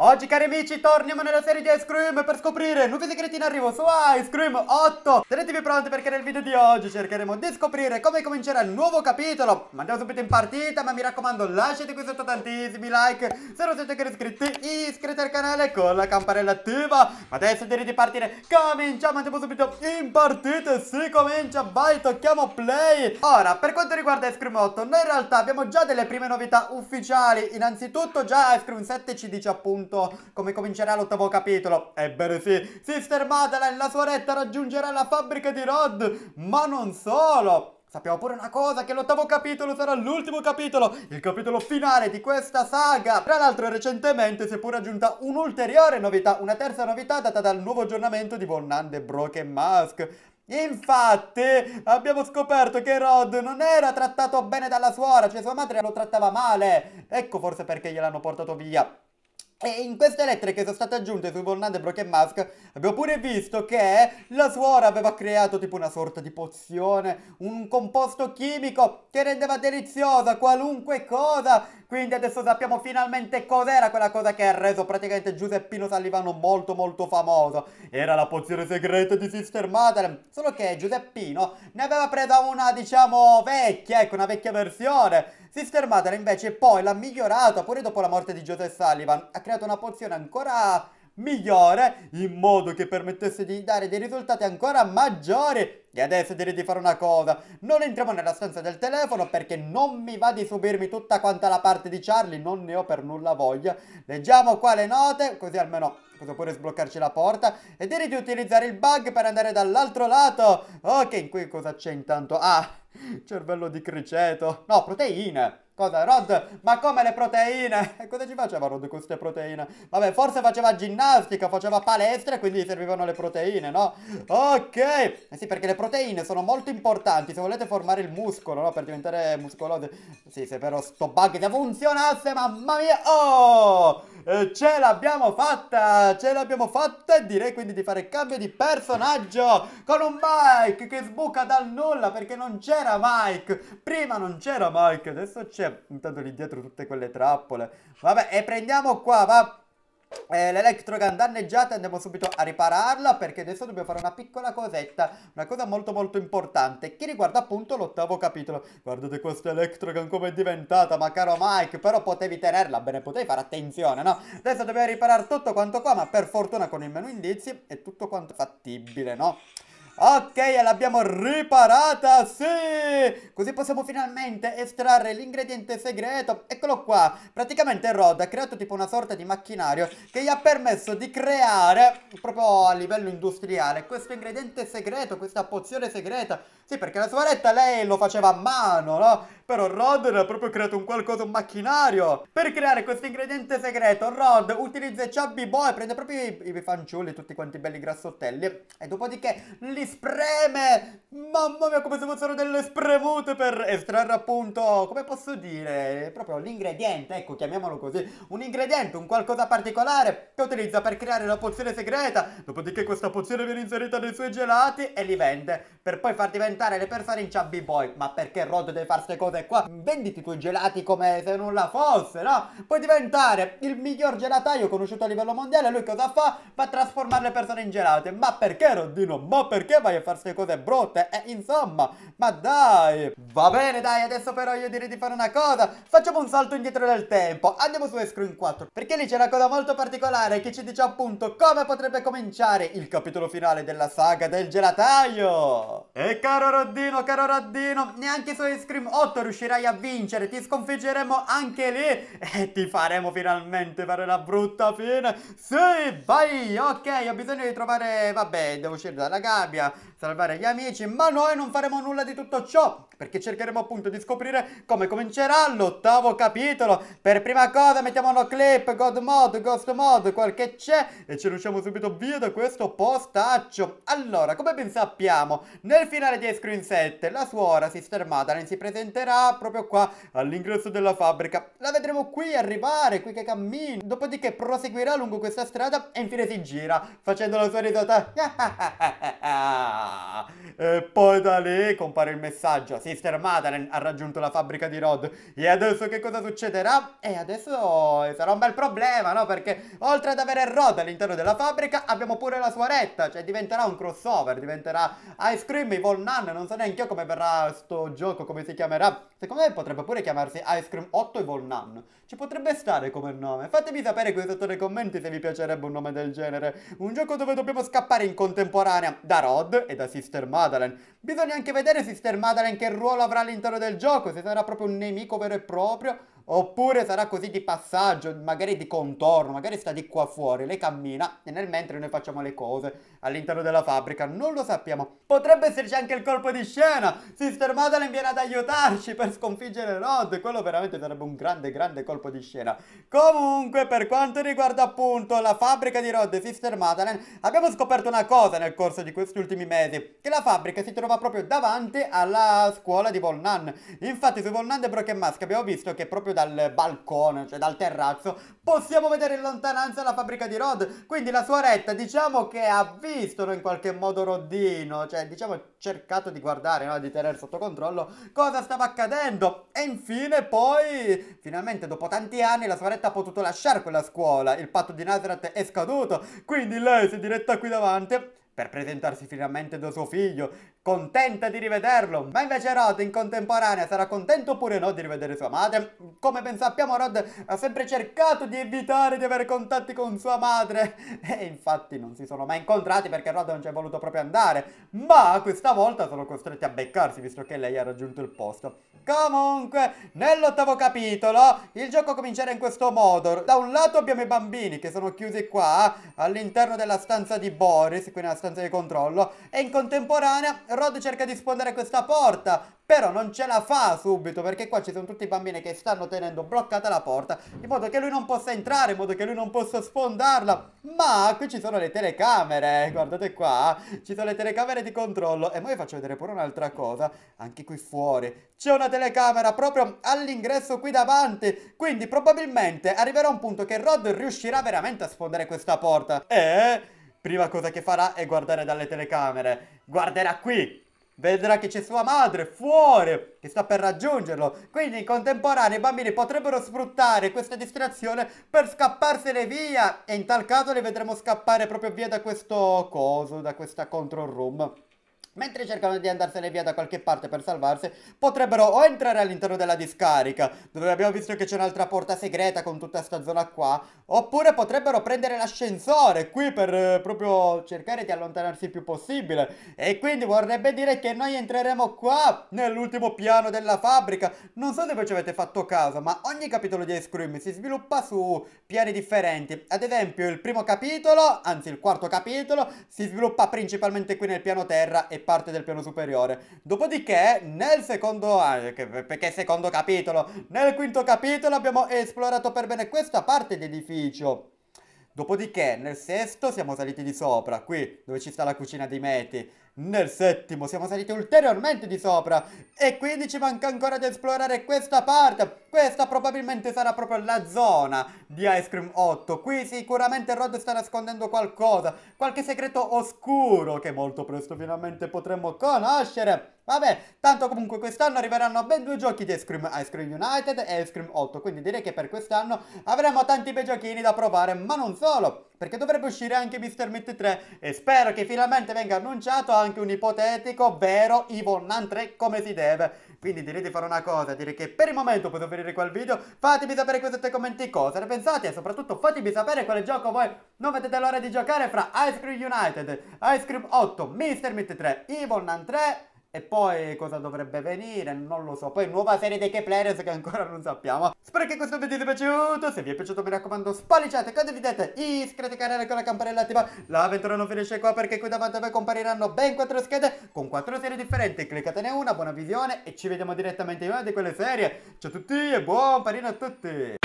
Oggi cari amici torniamo nella serie di Ice Cream per scoprire nuovi segreti in arrivo su Ice Cream 8 Tenetevi pronti perché nel video di oggi cercheremo di scoprire come cominciare il nuovo capitolo Ma andiamo subito in partita ma mi raccomando lasciate qui sotto tantissimi like Se non siete ancora iscritti iscrivetevi al canale con la campanella attiva Ma adesso direi di partire cominciamo andiamo subito in partita si comincia vai tocchiamo play Ora per quanto riguarda Ice Cream 8 noi in realtà abbiamo già delle prime novità ufficiali Innanzitutto già Ice Cream 7 ci dice appunto appunto come comincerà l'ottavo capitolo. Ebbene sì, Sister Madeleine, la suoretta, raggiungerà la fabbrica di Rod, ma non solo! Sappiamo pure una cosa, che l'ottavo capitolo sarà l'ultimo capitolo, il capitolo finale di questa saga. Tra l'altro recentemente si è pure aggiunta un'ulteriore novità, una terza novità data dal nuovo aggiornamento di Von Nande Broken Mask. Infatti abbiamo scoperto che Rod non era trattato bene dalla suora, cioè sua madre lo trattava male. Ecco forse perché gliel'hanno portato via. E in queste lettere che sono state aggiunte su Von Brock e Musk abbiamo pure visto che la suora aveva creato tipo una sorta di pozione, un composto chimico che rendeva deliziosa qualunque cosa. Quindi adesso sappiamo finalmente cos'era quella cosa che ha reso praticamente Giuseppino Salivano molto molto famoso. Era la pozione segreta di Sister Madeleine. solo che Giuseppino ne aveva presa una diciamo vecchia, ecco una vecchia versione. Sister Madeleine invece poi l'ha migliorata pure dopo la morte di Joseph Sullivan, ha creato una pozione ancora migliore in modo che permettesse di dare dei risultati ancora maggiori. E adesso direi di fare una cosa, non entriamo nella stanza del telefono perché non mi va di subirmi tutta quanta la parte di Charlie, non ne ho per nulla voglia. Leggiamo qua le note, così almeno posso pure sbloccarci la porta e direi di utilizzare il bug per andare dall'altro lato. Ok, qui cosa c'è intanto? Ah, cervello di criceto, no, proteine. Cosa? Rod, ma come le proteine? E cosa ci faceva Rod con queste proteine? Vabbè, forse faceva ginnastica, faceva palestra e quindi gli servivano le proteine, no? Ok! Eh sì, perché le proteine sono molto importanti se volete formare il muscolo, no? Per diventare muscolosi. Sì, se però sto bug se funzionasse, mamma mia! Oh! ce l'abbiamo fatta! Ce l'abbiamo fatta e direi quindi di fare cambio di personaggio con un Mike che sbuca dal nulla perché non c'era Mike! Prima non c'era Mike, adesso c'è perché intanto lì dietro tutte quelle trappole? Vabbè, e prendiamo qua, va... Eh, L'electrogun danneggiata andiamo subito a ripararla perché adesso dobbiamo fare una piccola cosetta, una cosa molto molto importante che riguarda appunto l'ottavo capitolo. Guardate questa Electrogun come è diventata, ma caro Mike, però potevi tenerla, bene, potevi fare attenzione, no? Adesso dobbiamo riparare tutto quanto qua, ma per fortuna con il menu indizi è tutto quanto fattibile, no? Ok, l'abbiamo riparata, sì! Così possiamo finalmente estrarre l'ingrediente segreto. Eccolo qua. Praticamente Rod ha creato tipo una sorta di macchinario che gli ha permesso di creare, proprio a livello industriale, questo ingrediente segreto, questa pozione segreta. Sì, perché la sua retta lei lo faceva a mano, no? Però Rod ne ha proprio creato un qualcosa, un macchinario. Per creare questo ingrediente segreto, Rod utilizza i chubby boy, prende proprio i, i fanciulli, tutti quanti belli grassottelli, e dopodiché li spreme. Mamma mia, come se fossero delle spremute per estrarre appunto, come posso dire, proprio l'ingrediente, ecco, chiamiamolo così. Un ingrediente, un qualcosa particolare che utilizza per creare la pozione segreta. Dopodiché questa pozione viene inserita nei suoi gelati e li vende. Per poi far diventare le persone in chubby boy. Ma perché Rod deve fare queste cose? cose qua. Venditi i tuoi gelati come se nulla fosse, no? Puoi diventare il miglior gelataio conosciuto a livello mondiale. Lui cosa fa? Va a trasformare le persone in gelate. Ma perché, Rodino? Ma perché vai a fare queste cose brutte? Eh, insomma, ma dai! Va bene, dai, adesso però io direi di fare una cosa. Facciamo un salto indietro nel tempo. Andiamo su Screen 4. Perché lì c'è una cosa molto particolare che ci dice appunto come potrebbe cominciare il capitolo finale della saga del gelataio. E caro Rodino, caro Rodino, neanche su Scream 8 riuscirai a vincere, ti sconfiggeremo anche lì e ti faremo finalmente fare la brutta fine. Sì, vai, ok, ho bisogno di trovare, vabbè, devo uscire dalla gabbia, salvare gli amici, ma noi non faremo nulla di tutto ciò, perché cercheremo appunto di scoprire come comincerà l'ottavo capitolo. Per prima cosa mettiamo uno clip, god mod, ghost mod, quel che c'è e ci riusciamo subito via da questo postaccio. Allora, come ben sappiamo, nel finale di Screen 7 la suora, Sister Madeline, si presenterà proprio qua all'ingresso della fabbrica. La vedremo qui arrivare, qui che cammina. Dopodiché proseguirà lungo questa strada e infine si gira facendo la sua risata. e poi da lì compare il messaggio. Sister Madeleine ha raggiunto la fabbrica di Rod. E adesso che cosa succederà? E adesso eh, sarà un bel problema, no? Perché oltre ad avere Rod all'interno della fabbrica abbiamo pure la sua retta. Cioè diventerà un crossover, diventerà Ice Cream, Evil Nun. Non so neanche io come verrà sto gioco, come si chiamerà secondo me potrebbe pure chiamarsi Ice Cream 8 Evil Nun. Ci potrebbe stare come nome. Fatemi sapere qui sotto nei commenti se vi piacerebbe un nome del genere. Un gioco dove dobbiamo scappare in contemporanea da Rod e da Sister Madeleine. Bisogna anche vedere Sister Madeleine che ruolo avrà all'interno del gioco, se sarà proprio un nemico vero e proprio Oppure sarà così di passaggio, magari di contorno, magari sta di qua fuori, lei cammina e nel mentre noi facciamo le cose all'interno della fabbrica, non lo sappiamo. Potrebbe esserci anche il colpo di scena, Sister Madeleine viene ad aiutarci per sconfiggere Rod, quello veramente sarebbe un grande grande colpo di scena. Comunque per quanto riguarda appunto la fabbrica di Rod e Sister Madeleine, abbiamo scoperto una cosa nel corso di questi ultimi mesi, che la fabbrica si trova proprio davanti alla scuola di Volnan. Infatti su Volnan e Broken Mask abbiamo visto che proprio dal balcone, cioè dal terrazzo, possiamo vedere in lontananza la fabbrica di Rod. Quindi la sua retta diciamo che ha visto in qualche modo Roddino, cioè diciamo cercato di guardare, no, di tenere sotto controllo cosa stava accadendo. E infine poi, finalmente dopo tanti anni, la sua retta ha potuto lasciare quella scuola. Il patto di Nazareth è scaduto, quindi lei si è diretta qui davanti per presentarsi finalmente da suo figlio, contenta di rivederlo. Ma invece Rod in contemporanea sarà contento oppure no di rivedere sua madre? Come ben sappiamo Rod ha sempre cercato di evitare di avere contatti con sua madre e infatti non si sono mai incontrati perché Rod non ci è voluto proprio andare. Ma questa volta sono costretti a beccarsi visto che lei ha raggiunto il posto. Comunque, nell'ottavo capitolo il gioco comincerà in questo modo. Da un lato abbiamo i bambini che sono chiusi qua all'interno della stanza di Boris, qui nella stanza di controllo, e in contemporanea Rod cerca di sfondare questa porta, però non ce la fa subito perché qua ci sono tutti i bambini che stanno tenendo bloccata la porta in modo che lui non possa entrare, in modo che lui non possa sfondarla. Ma qui ci sono le telecamere, guardate qua, ci sono le telecamere di controllo e poi vi faccio vedere pure un'altra cosa, anche qui fuori c'è una telecamera proprio all'ingresso qui davanti, quindi probabilmente arriverà un punto che Rod riuscirà veramente a sfondare questa porta e prima cosa che farà è guardare dalle telecamere. Guarderà qui, Vedrà che c'è sua madre fuori, che sta per raggiungerlo. Quindi in contemporanea i bambini potrebbero sfruttare questa distrazione per scapparsene via. E in tal caso li vedremo scappare proprio via da questo coso, da questa control room mentre cercano di andarsene via da qualche parte per salvarsi, potrebbero o entrare all'interno della discarica, dove abbiamo visto che c'è un'altra porta segreta con tutta questa zona qua, oppure potrebbero prendere l'ascensore qui per eh, proprio cercare di allontanarsi il più possibile. E quindi vorrebbe dire che noi entreremo qua, nell'ultimo piano della fabbrica. Non so se voi ci avete fatto caso, ma ogni capitolo di Ice Cream si sviluppa su piani differenti. Ad esempio il primo capitolo, anzi il quarto capitolo, si sviluppa principalmente qui nel piano terra e parte del piano superiore. Dopodiché, nel secondo, ah, perché secondo capitolo, nel quinto capitolo abbiamo esplorato per bene questa parte d'edificio. Dopodiché, nel sesto siamo saliti di sopra, qui, dove ci sta la cucina di meti. Nel settimo siamo saliti ulteriormente di sopra e quindi ci manca ancora di esplorare questa parte. Questa probabilmente sarà proprio la zona di Ice Cream 8. Qui sicuramente Rod sta nascondendo qualcosa, qualche segreto oscuro che molto presto finalmente potremo conoscere. Vabbè, tanto comunque quest'anno arriveranno ben due giochi di Ice Cream, Ice Cream United e Ice Cream 8, quindi direi che per quest'anno avremo tanti bei giochini da provare, ma non solo perché dovrebbe uscire anche Mr. Meat 3 e spero che finalmente venga annunciato anche un ipotetico vero Evil Nun 3 come si deve. Quindi direi di fare una cosa, direi che per il momento posso finire qua il video, fatemi sapere qui sotto nei commenti cosa ne pensate e soprattutto fatemi sapere quale gioco voi non vedete l'ora di giocare fra Ice Cream United, Ice Cream 8, Mr. Meat 3, Evil Nun 3 e poi cosa dovrebbe venire? Non lo so. Poi nuova serie dei K-Players che ancora non sappiamo. Spero che questo video vi sia piaciuto. Se vi è piaciuto mi raccomando spolliciate, condividete, iscrivetevi al canale con la campanella attiva. L'avventura non finisce qua perché qui davanti a voi compariranno ben 4 schede con 4 serie differenti. Cliccatene una, buona visione e ci vediamo direttamente in una di quelle serie. Ciao a tutti e buon parino a tutti!